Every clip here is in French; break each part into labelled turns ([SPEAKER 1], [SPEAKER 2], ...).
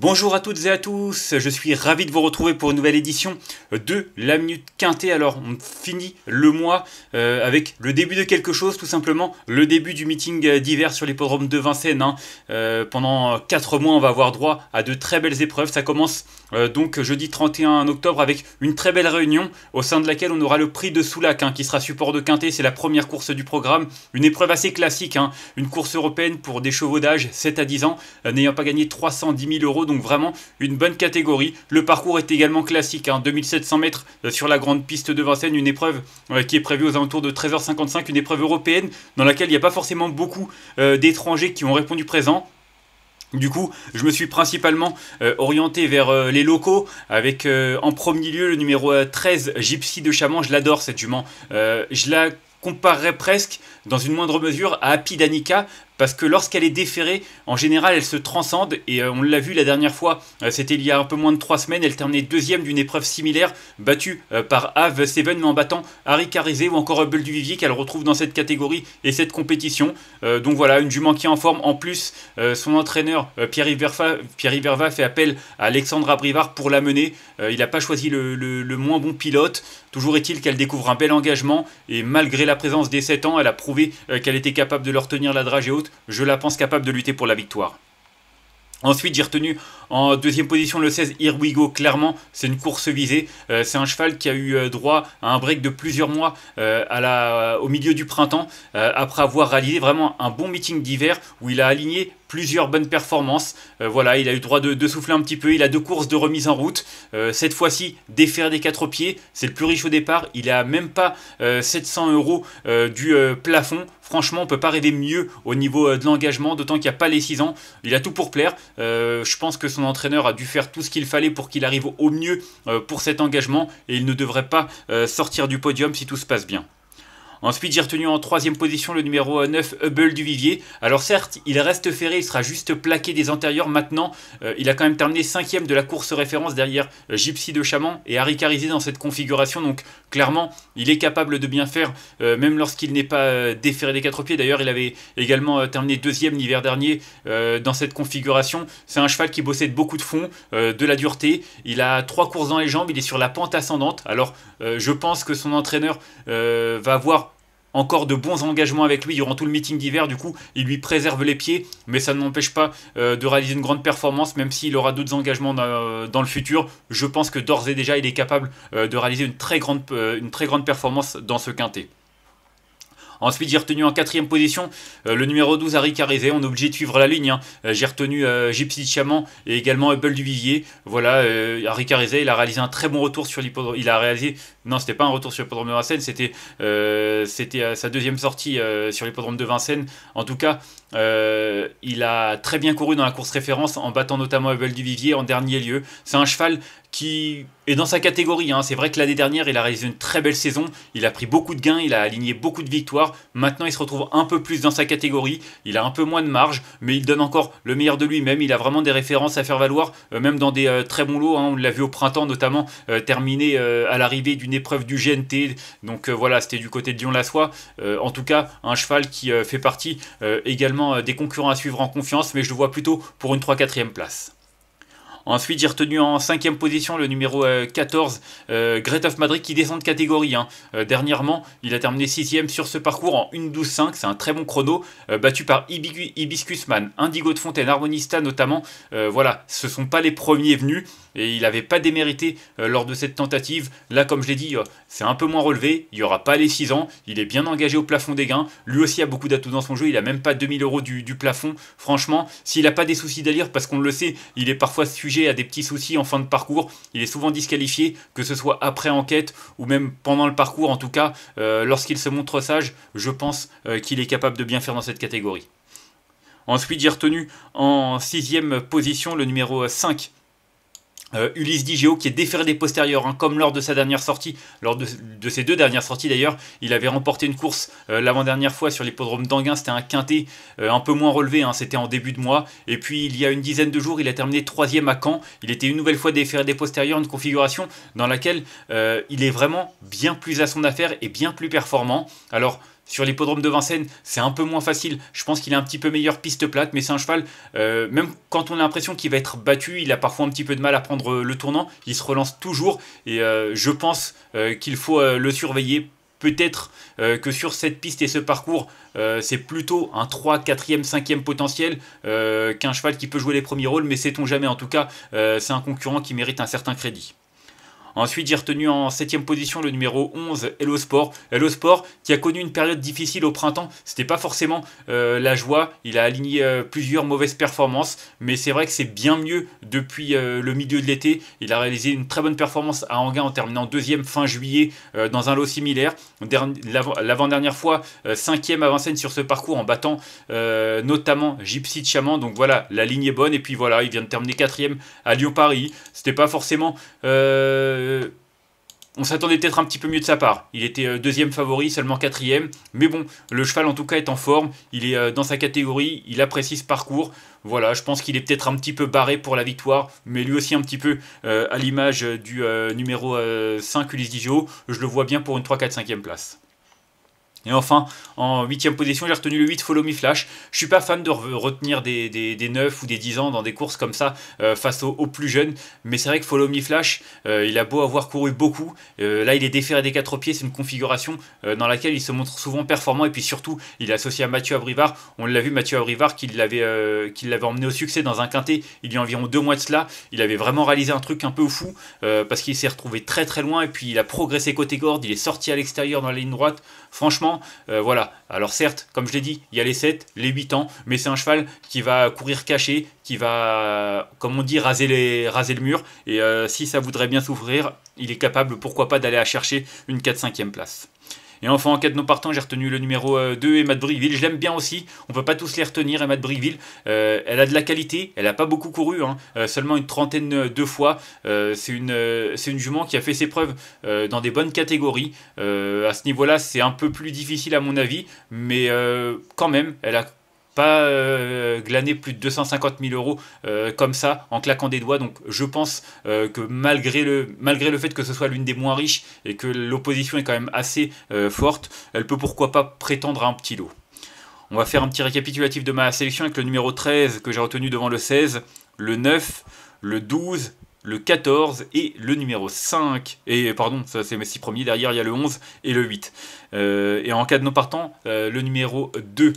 [SPEAKER 1] Bonjour à toutes et à tous, je suis ravi de vous retrouver pour une nouvelle édition de La Minute Quintée. Alors on finit le mois euh, avec le début de quelque chose, tout simplement le début du meeting euh, d'hiver sur l'hippodrome de Vincennes. Hein. Euh, pendant 4 mois on va avoir droit à de très belles épreuves, ça commence euh, donc jeudi 31 octobre avec une très belle réunion au sein de laquelle on aura le prix de Soulac hein, qui sera support de Quintet, c'est la première course du programme, une épreuve assez classique, hein. une course européenne pour des chevaux d'âge 7 à 10 ans, euh, n'ayant pas gagné 310 000 euros, donc vraiment une bonne catégorie. Le parcours est également classique, 2700 hein. mètres euh, sur la grande piste de Vincennes, une épreuve qui est prévue aux alentours de 13h55, une épreuve européenne dans laquelle il n'y a pas forcément beaucoup d'étrangers qui ont répondu présent. Du coup, je me suis principalement euh, orienté vers euh, les locaux, avec euh, en premier lieu le numéro 13, Gypsy de Chaman. Je l'adore cette jument. je la comparerais presque, dans une moindre mesure, à Happy Danica, parce que lorsqu'elle est déférée, en général, elle se transcende, et euh, on l'a vu la dernière fois, euh, c'était il y a un peu moins de 3 semaines, elle terminait deuxième d'une épreuve similaire, battue euh, par Ave Seven, mais en battant Harry Carizé ou encore Hubble du Vivier, qu'elle retrouve dans cette catégorie et cette compétition. donc voilà, une jument qui est en forme. En plus, son entraîneur, Pierre Iverva, fait appel à Alexandra Brivard pour la mener. il n'a pas choisi le, le moins bon pilote. Toujours est-il qu'elle découvre un bel engagement, et malgré la présence des 7 ans, elle a prouvé qu'elle était capable de leur tenir la dragée haute je la pense capable de lutter pour la victoire. Ensuite, j'ai retenu en deuxième position le 16 Irwigo. Clairement, c'est une course visée. Euh, c'est un cheval qui a eu euh, droit à un break de plusieurs mois euh, au milieu du printemps, après avoir réalisé vraiment un bon meeting d'hiver où il a aligné plusieurs bonnes performances. Euh, voilà, il a eu droit de, souffler un petit peu, il a deux courses de remise en route. Euh, cette fois-ci, défaire des quatre pieds, c'est le plus riche au départ. Il n'a même pas 700 euh, euros du plafond. Franchement, on peut pas rêver mieux au niveau de l'engagement, d'autant qu'il n'y a pas les 6 ans. Il a tout pour plaire. je pense que son entraîneur a dû faire tout ce qu'il fallait pour qu'il arrive au mieux pour cet engagement et il ne devrait pas sortir du podium si tout se passe bien. Ensuite, j'ai retenu en troisième position le numéro 9, euh, Hubble du Vivier. Alors certes, il reste ferré, il sera juste plaqué des antérieurs. Maintenant, euh, il a quand même terminé cinquième de la course référence derrière euh, Gypsy de Chaman et Harry Carizé dans cette configuration. Donc clairement, il est capable de bien faire, même lorsqu'il n'est pas Déferré des quatre pieds. D'ailleurs, il avait également terminé deuxième l'hiver dernier dans cette configuration. C'est un cheval qui possède de beaucoup de fond, de la dureté. Il a trois courses dans les jambes, il est sur la pente ascendante. Alors je pense que son entraîneur va voir encore de bons engagements avec lui durant tout le meeting d'hiver. Du coup, il lui préserve les pieds, mais ça ne m'empêche pas euh, de réaliser une grande performance, même s'il aura d'autres engagements euh, dans, le futur. Je pense que d'ores et déjà, il est capable euh, de réaliser une très grande, une très grande performance dans ce quintet. Ensuite, j'ai retenu en quatrième position euh, le numéro 12, Harry Carizé. On est obligé de suivre la ligne. Hein. Euh, j'ai retenu euh, Gypsy Chaman et également du Vivier, Voilà, Harry il a réalisé un très bon retour sur l'hippodrome. Il a réalisé, non, c'était pas un retour sur l'hippodrome de Vincennes, c'était c'était sa deuxième sortie sur l'hippodrome de Vincennes. En tout cas, euh, il a très bien couru dans la course référence en battant notamment Abel du Vivier en dernier lieu. C'est un cheval qui est dans sa catégorie. Hein. C'est vrai que l'année dernière, il a réalisé une très belle saison. Il a pris beaucoup de gains, il a aligné beaucoup de victoires. Maintenant, il se retrouve un peu plus dans sa catégorie. Il a un peu moins de marge, mais il donne encore le meilleur de lui-même. Il a vraiment des références à faire valoir, euh, même dans des euh, très bons lots. Hein. On l'a vu au printemps, notamment terminé à l'arrivée d'une épreuve du GNT. Donc voilà, c'était du côté de Dion-Lassois. en tout cas, un cheval qui fait partie également euh, des concurrents à suivre en confiance, mais je le vois plutôt pour une 3 4 ème place. Ensuite, j'ai retenu en cinquième position le numéro 14, euh, euh, Great of Madrid, qui descend de catégorie. Hein. Euh, dernièrement, il a terminé sixième sur ce parcours en 1-12-5. C'est un très bon chrono, battu par Ibiscusman Man, Indigo de Fontaine, Harmonista notamment. voilà, ce ne sont pas les premiers venus et il n'avait pas démérité lors de cette tentative. Là, comme je l'ai dit, c'est un peu moins relevé. Il n'y aura pas les 6 ans. Il est bien engagé au plafond des gains. Lui aussi a beaucoup d'atouts dans son jeu. Il n'a même pas 2000 euros du, plafond. Franchement, s'il n'a pas des soucis d'allure, parce qu'on le sait, il est parfois suivi à des petits soucis en fin de parcours, il est souvent disqualifié, que ce soit après enquête ou même pendant le parcours. En tout cas, euh, lorsqu'il se montre sage, je pense euh, qu'il est capable de bien faire dans cette catégorie. Ensuite, j'ai retenu en sixième position le numéro 5, euh, Ulysse Digéo qui est déféré des postérieurs, hein, comme lors de sa dernière sortie, lors de, ses deux dernières sorties d'ailleurs, il avait remporté une course euh, l'avant-dernière fois sur l'hippodrome d'Anguin, c'était un quintet euh, un peu moins relevé, hein, c'était en début de mois, et puis il y a une dizaine de jours, il a terminé troisième à Caen, il était une nouvelle fois déféré des postérieurs, une configuration dans laquelle il est vraiment bien plus à son affaire et bien plus performant. Alors sur l'hippodrome de Vincennes, c'est un peu moins facile. Je pense qu'il a un petit peu meilleure piste plate, mais c'est un cheval. Euh, même quand on a l'impression qu'il va être battu, il a parfois un petit peu de mal à prendre euh, le tournant. Il se relance toujours. Et euh, je pense qu'il faut le surveiller. Peut-être que sur cette piste et ce parcours, c'est plutôt un 3, 4e, 5e potentiel qu'un cheval qui peut jouer les premiers rôles, mais sait-on jamais. En tout cas, c'est un concurrent qui mérite un certain crédit. Ensuite, j'ai retenu en 7ème position le numéro 11, Hello Sport. Hello Sport qui a connu une période difficile au printemps. C'était pas forcément euh, la joie. Il a aligné euh, plusieurs mauvaises performances. Mais c'est vrai que c'est bien mieux depuis euh, le milieu de l'été. Il a réalisé une très bonne performance à Anguin en terminant deuxième fin juillet dans un lot similaire. L'avant-dernière fois, cinquième à Vincennes sur ce parcours en battant notamment Gypsy Chaman. Donc voilà, la ligne est bonne. Et puis voilà, il vient de terminer 4 quatrième à Lyon-Paris. C'était pas forcément euh, on s'attendait peut-être un petit peu mieux de sa part. Il était euh, deuxième favori, seulement quatrième. Mais bon, le cheval en tout cas est en forme. Il est euh, dans sa catégorie, il apprécie ce parcours. Voilà, je pense qu'il est peut-être un petit peu barré pour la victoire, mais lui aussi un petit peu à l'image du numéro 5 Ulysse Digio. Je le vois bien pour une 3 4 5 place. Et enfin, en huitième position, j'ai retenu le 8 Follow Me Flash. Je suis pas fan de retenir des, des, 9 ou des 10 ans dans des courses comme ça euh, face aux, plus jeunes, mais c'est vrai que Follow Me Flash, euh, il a beau avoir couru beaucoup, euh, là il est déféré des 4 pieds, c'est une configuration dans laquelle il se montre souvent performant et puis surtout il est associé à Mathieu Abrivard. On l'a vu Mathieu Abrivard qui l'avait emmené au succès dans un quintet il y a environ 2 mois de cela. Il avait vraiment réalisé un truc un peu fou parce qu'il s'est retrouvé très très loin et puis il a progressé côté corde, il est sorti à l'extérieur dans la ligne droite. Franchement, euh, voilà. Alors certes, comme je l'ai dit, il y a les 7, les 8 ans, mais c'est un cheval qui va courir caché, qui va, comme on dit, raser, les, raser le mur. Et euh, si ça voudrait bien souffrir, il est capable, pourquoi pas, d'aller à chercher une 4-5e place. Et enfin, en cas de non partant, j'ai retenu le numéro 2, Emma euh, de Briville. Je l'aime bien aussi. On ne peut pas tous les retenir, Emma hein, de Briville. Euh, elle a de la qualité. Elle n'a pas beaucoup couru, hein. euh, seulement une trentaine de fois. c'est une, une, jument qui a fait ses preuves dans des bonnes catégories. à ce niveau-là, c'est un peu plus difficile à mon avis. Mais quand même, elle a euh, glaner plus de 250 000 euros euh, comme ça en claquant des doigts. Donc je pense euh, que malgré le, malgré le fait que ce soit l'une des moins riches et que l'opposition est quand même assez forte, elle peut pourquoi pas prétendre à un petit lot. On va faire un petit récapitulatif de ma sélection avec le numéro 13 que j'ai retenu devant le 16, le 9, le 12, le 14 et le numéro 5. Et pardon, ça c'est mes six premiers, derrière il y a le 11 et le 8. et en cas de non partant, le numéro 2.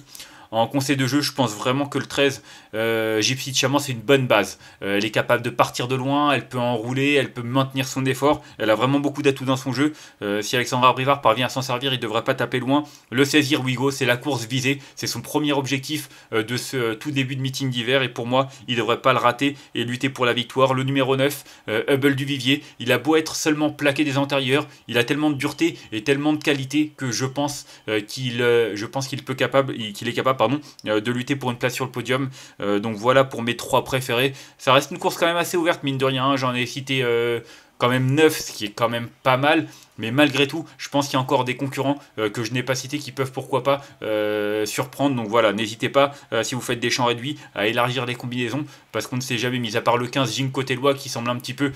[SPEAKER 1] En conseil de jeu, je pense vraiment que le 13, euh, Gypsy Chaman, c'est une bonne base. Euh, elle est capable de partir de loin, elle peut enrouler, elle peut maintenir son effort. Elle a vraiment beaucoup d'atouts dans son jeu. Euh, si Alexandra Brivard parvient à s'en servir, il ne devrait pas taper loin. Le saisir Wigo, c'est la course visée. C'est son premier objectif euh, de ce tout début de meeting d'hiver. Et pour moi, il ne devrait pas le rater et lutter pour la victoire. Le numéro 9, Hubble du Vivier, il a beau être seulement plaqué des antérieurs, il a tellement de dureté et tellement de qualité que je pense qu'il pense qu'il peut capable qu'il est capable euh, de lutter pour une place sur le podium. Euh, donc voilà pour mes trois préférés. Ça reste une course quand même assez ouverte, mine de rien. Hein. J'en ai cité euh, quand même 9, ce qui est quand même pas mal. Mais malgré tout, je pense qu'il y a encore des concurrents que je n'ai pas cités qui peuvent pourquoi pas surprendre. Donc voilà, n'hésitez pas, si vous faites des champs réduits, à élargir les combinaisons. Parce qu'on ne sait jamais, mis à part le 15, côté loi qui semble un petit peu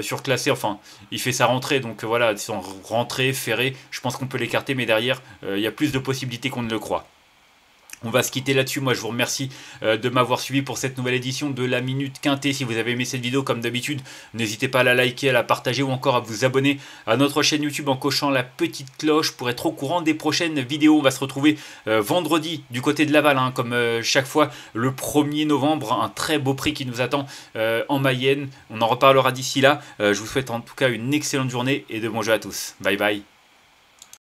[SPEAKER 1] surclassé. Enfin, il fait sa rentrée. Donc voilà, sont rentrée, ferré, je pense qu'on peut l'écarter. Mais derrière, il y a plus de possibilités qu'on ne le croit. On va se quitter là-dessus. Moi, je vous remercie euh, de m'avoir suivi pour cette nouvelle édition de la Minute Quintée. Si vous avez aimé cette vidéo, comme d'habitude, n'hésitez pas à la liker, à la partager ou encore à vous abonner à notre chaîne YouTube en cochant la petite cloche pour être au courant des prochaines vidéos. On va se retrouver euh, vendredi du côté de Laval, hein, comme euh, chaque fois, le 1er novembre. Un très beau prix qui nous attend en Mayenne. On en reparlera d'ici là. je vous souhaite en tout cas une excellente journée et de bons jeux à tous. Bye bye.